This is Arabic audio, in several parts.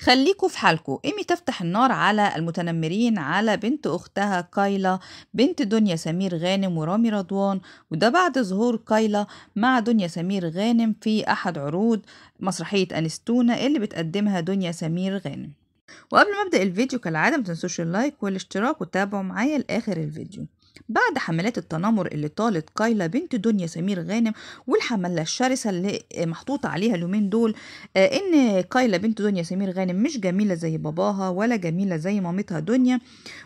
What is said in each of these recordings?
خليكوا في حالكوا إيمي تفتح النار على المتنمرين على بنت أختها كايلا بنت دنيا سمير غانم ورامي رضوان وده بعد ظهور كايلا مع دنيا سمير غانم في أحد عروض مسرحية أنستونا اللي بتقدمها دنيا سمير غانم وقبل ما ابدا الفيديو كالعاده متنسوش اللايك والاشتراك وتابعوا معايا لاخر الفيديو بعد حملات التنمر اللي طالت قايلة بنت دنيا سمير غانم والحملة الشرسة اللي محطوطة عليها اليومين دول آه، إن قايلة بنت دنيا سمير غانم مش جميلة زي باباها ولا جميلة زي مامتها دنيا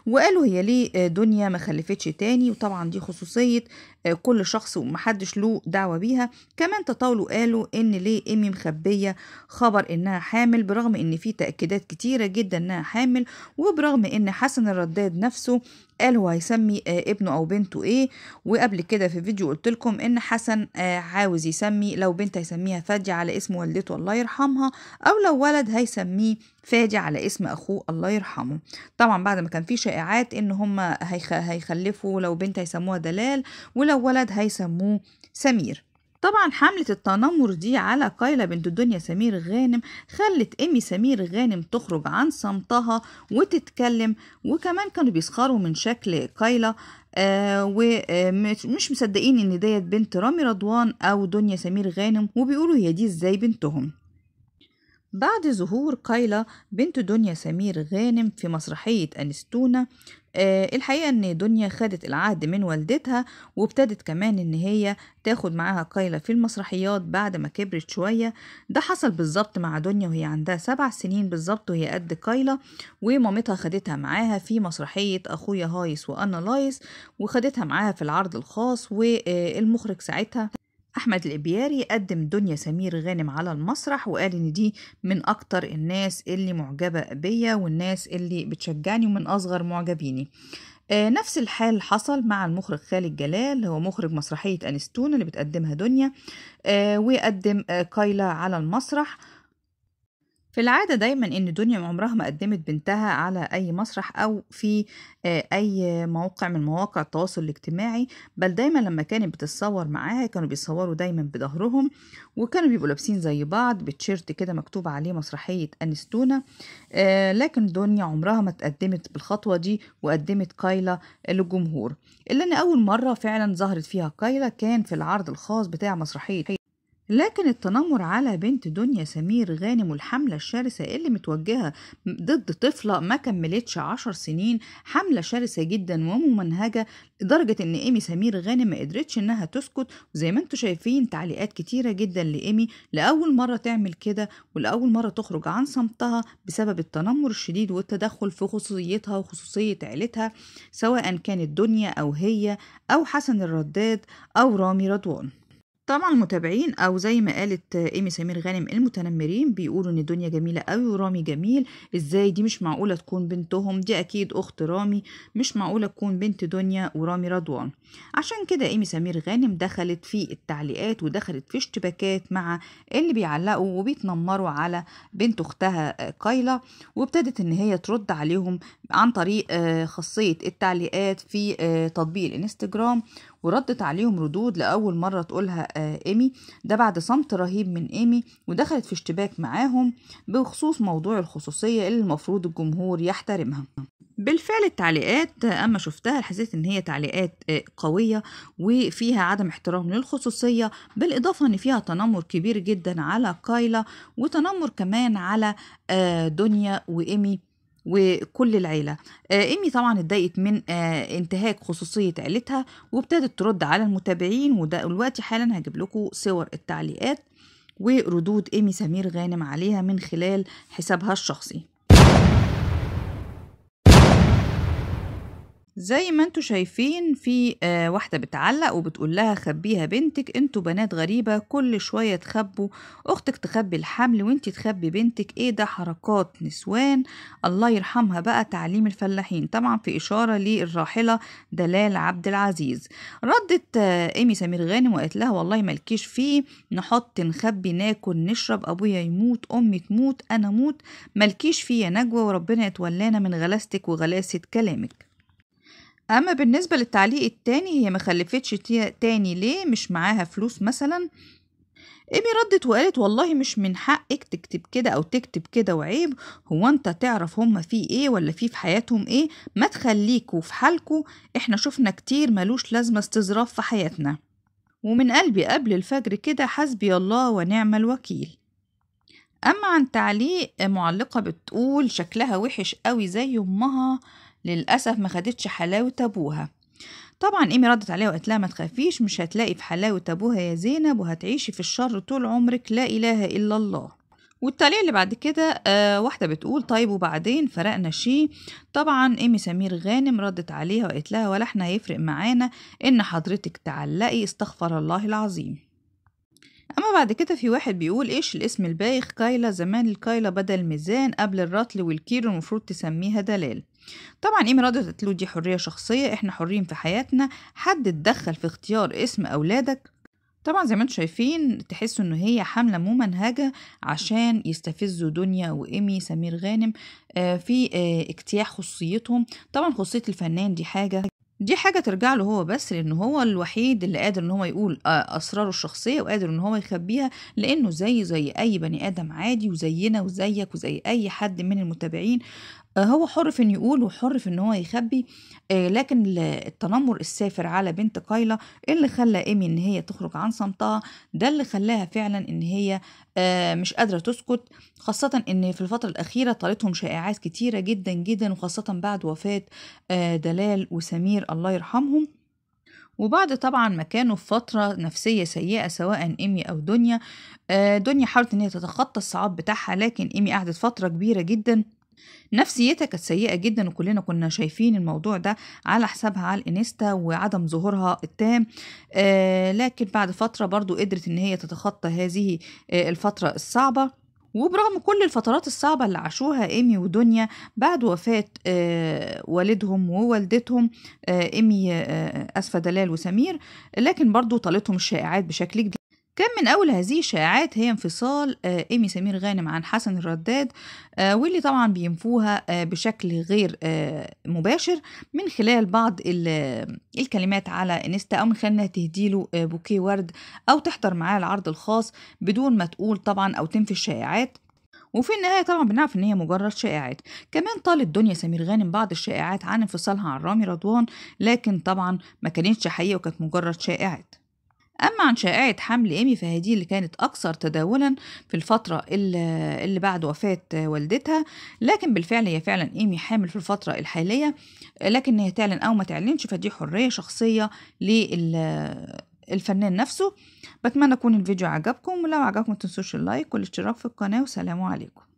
وقالوا هي ليه آه، دنيا ما خلفتش تاني وطبعا دي خصوصية آه، كل شخص ومحدش له دعوة بيها كمان تطاولوا قالوا إن ليه إيمي مخبية خبر إنها حامل برغم إن في تأكيدات كتيرة جدا إنها حامل وبرغم إن حسن الرداد نفسه قال هو هيسمي آه، ابنه او بنته ايه وقبل كده في فيديو قلت لكم ان حسن آه، عاوز يسمي لو بنت هيسميها فادي على اسم والدته الله يرحمها او لو ولد هيسميه فادي على اسم اخوه الله يرحمه طبعا بعد ما كان في شائعات ان هما هيخلفوا لو بنت هيسموها دلال ولو ولد هيسموه سمير طبعا حملة التنمر دي على قايلة بنت الدنيا سمير غانم خلت إيمي سمير غانم تخرج عن صمتها وتتكلم وكمان كانوا بيسخروا من شكل قايلة آه ومش آه، مصدقين إن ديت بنت رامي رضوان أو دنيا سمير غانم وبيقولوا هي دي إزاي بنتهم بعد ظهور قايلة بنت دنيا سمير غانم في مسرحية أنستونا آه الحقيقة إن دنيا خدت العهد من والدتها وابتدت كمان إن هي تاخد معاها قايلة في المسرحيات بعد ما كبرت شوية ده حصل بالظبط مع دنيا وهي عندها سبع سنين بالظبط وهي قد قايلة ومامتها خدتها معاها في مسرحية أخويا هايس وأنا لايس وخدتها معاها في العرض الخاص والمخرج ساعتها أحمد الإبياري قدم دنيا سمير غانم على المسرح وقال إن دي من أكتر الناس اللي معجبة بيا والناس اللي بتشجعني ومن أصغر معجبيني آه، نفس الحال حصل مع المخرج خالد جلال هو مخرج مسرحية أنستون اللي بتقدمها دنيا آه، وقدم آه، كايلا على المسرح في العادة دايما إن دنيا عمرها ما قدمت بنتها على أي مسرح أو في آه، أي موقع من مواقع التواصل الاجتماعي بل دايما لما كانت بتتصور معاها كانوا بيصوروا دايما بظهرهم وكانوا بيبقوا لابسين زي بعض بتشيرت كده مكتوب عليه مسرحية أنستونا آه، لكن دنيا عمرها ما تقدمت بالخطوة دي وقدمت كايلا للجمهور اللي أنا أول مرة فعلا ظهرت فيها كايلا كان في العرض الخاص بتاع مسرحية لكن التنمر على بنت دنيا سمير غانم والحملة الشرسة اللي متوجهة ضد طفلة ما كملتش عشر سنين حملة شرسة جدا وممنهجة لدرجة ان ايمي سمير غانم ما قدرتش انها تسكت وزي ما انتم شايفين تعليقات كتيرة جدا لايمي لأول مرة تعمل كده ولأول مرة تخرج عن صمتها بسبب التنمر الشديد والتدخل في خصوصيتها وخصوصية عيلتها سواء كانت دنيا أو هي أو حسن الرداد أو رامي رضوان طبعا المتابعين او زي ما قالت ايمي سمير غانم المتنمرين بيقولوا ان دنيا جميله قوي ورامي جميل ازاي دي مش معقوله تكون بنتهم دي اكيد اخت رامي مش معقوله تكون بنت دنيا ورامي رضوان عشان كده ايمي سمير غانم دخلت في التعليقات ودخلت في اشتباكات مع اللي بيعلقوا وبيتنمروا على بنت اختها قايله وابتدت ان هي ترد عليهم عن طريق آه، خاصيه التعليقات في آه، تطبيق الانستجرام وردت عليهم ردود لأول مرة تقولها آه، إيمي ده بعد صمت رهيب من إيمي ودخلت في اشتباك معاهم بخصوص موضوع الخصوصية اللي المفروض الجمهور يحترمها بالفعل التعليقات اما شفتها حسيت ان هي تعليقات آه، قويه وفيها عدم احترام للخصوصيه بالاضافه ان فيها تنمر كبير جدا على كايلا وتنمر كمان على آه، دنيا وايمي وكل العيلة آه، إيمي طبعا اتضايقت من آه، انتهاك خصوصية عيلتها وابتدت ترد على المتابعين وده حالا هجيب لكم صور التعليقات وردود إيمي سمير غانم عليها من خلال حسابها الشخصي زي ما انتوا شايفين في آه واحدة بتعلق وبتقول لها خبيها بنتك انتوا بنات غريبة كل شوية تخبوا اختك تخبي الحمل وانتي تخبي بنتك ايه ده حركات نسوان الله يرحمها بقى تعليم الفلاحين طبعا في اشارة للراحلة دلال عبد العزيز ردت آه ايمي سمير غانم وقالت لها والله مالكيش فيه نحط نخبي ناكل نشرب ابويا يموت امي تموت انا موت مالكيش فيه يا نجوى وربنا يتولانا من غلاستك وغلاسة كلامك اما بالنسبه للتعليق التاني هي ما خلفتش تاني ليه مش معاها فلوس مثلا ايمي ردت وقالت والله مش من حقك تكتب كده او تكتب كده وعيب هو انت تعرف هما في ايه ولا في في حياتهم ايه ما تخليكوا في حالكوا احنا شفنا كتير ملوش لازمه استظراف في حياتنا ومن قلبي قبل الفجر كده حسبي الله ونعم الوكيل اما عن تعليق معلقه بتقول شكلها وحش قوي زي امها للأسف ما خدتش حلاوة أبوها طبعا إيمي ردت عليها وقالت لها ما تخافيش مش هتلاقي في حلاوة أبوها يا زينب وهتعيشي في الشر طول عمرك لا إله إلا الله والتعليق اللي بعد كده آه واحدة بتقول طيب وبعدين فرقنا شيء طبعا إيمي سمير غانم ردت عليها وقالت لها ولا احنا هيفرق معانا إن حضرتك تعلقي استغفر الله العظيم أما بعد كده في واحد بيقول إيش الاسم البايخ كايلا زمان الكايلا بدل ميزان قبل الرطل والكيلو المفروض تسميها دلال طبعا ايه مرادة تتلو دي حرية شخصية احنا حرين في حياتنا حد اتدخل في اختيار اسم اولادك طبعا زي ما انتم شايفين تحسوا ان هي حمله ممنهجة عشان يستفزوا دنيا وايمي سمير غانم آه، في آه، اجتياح خصوصيتهم طبعا خصوصيه الفنان دي حاجه دي حاجه ترجع له هو بس لان هو الوحيد اللي قادر ان هو يقول آه، اسراره الشخصيه وقادر ان هو يخبيها لانه زي زي اي بني ادم عادي وزينا وزيك وزي اي حد من المتابعين هو حر في انه يقول وحر في ان هو يخبي آه، لكن التنمر السافر على بنت قايلة اللي خلى ايمي ان هي تخرج عن صمتها ده اللي خلاها فعلا ان هي آه، مش قادرة تسكت خاصة ان في الفترة الاخيرة طالتهم شائعات كتيرة جدا جدا وخاصة بعد وفاة آه، دلال وسمير الله يرحمهم وبعد طبعا ما كانوا في فترة نفسية سيئة سواء إيمي أو دنيا دنيا حاولت إن هي تتخطى الصعاب بتاعها لكن إيمي قعدت فترة كبيرة جدا نفسيتها كانت سيئه جدا وكلنا كنا شايفين الموضوع ده على حسابها على الانستا وعدم ظهورها التام آه لكن بعد فتره برضو قدرت ان هي تتخطى هذه آه الفتره الصعبه وبرغم كل الفترات الصعبة اللي عاشوها إيمي ودنيا بعد وفاة آه والدهم ووالدتهم آه إيمي آه أسفة دلال وسمير لكن برضو طالتهم الشائعات بشكل جديد كان من أول هذه الشائعات هي انفصال آه، إيمي سمير غانم عن حسن الرداد آه، واللي طبعا بينفوها آه، بشكل غير مباشر من خلال بعض الكلمات على انستا أو من خلال إنها تهديله بوكيه ورد أو تحضر معاه العرض الخاص بدون ما تقول طبعا أو تنفي الشائعات وفي النهاية طبعا بنعرف إن هي مجرد شائعات كمان طالت دنيا سمير غانم بعض الشائعات عن انفصالها عن رامي رضوان لكن طبعا ما كانتش حقيقة وكانت مجرد شائعات أما عن شائعة حمل إيمي فهذه اللي كانت أكثر تداولا في الفترة اللي بعد وفاة والدتها لكن بالفعل هي فعلا إيمي حامل في الفترة الحالية لكن هي تعلن أو ما تعلنش فدي حرية شخصية للفنان نفسه بتمنى يكون الفيديو عجبكم ولو عجبكم متنسوش اللايك والاشتراك في القناة والسلام عليكم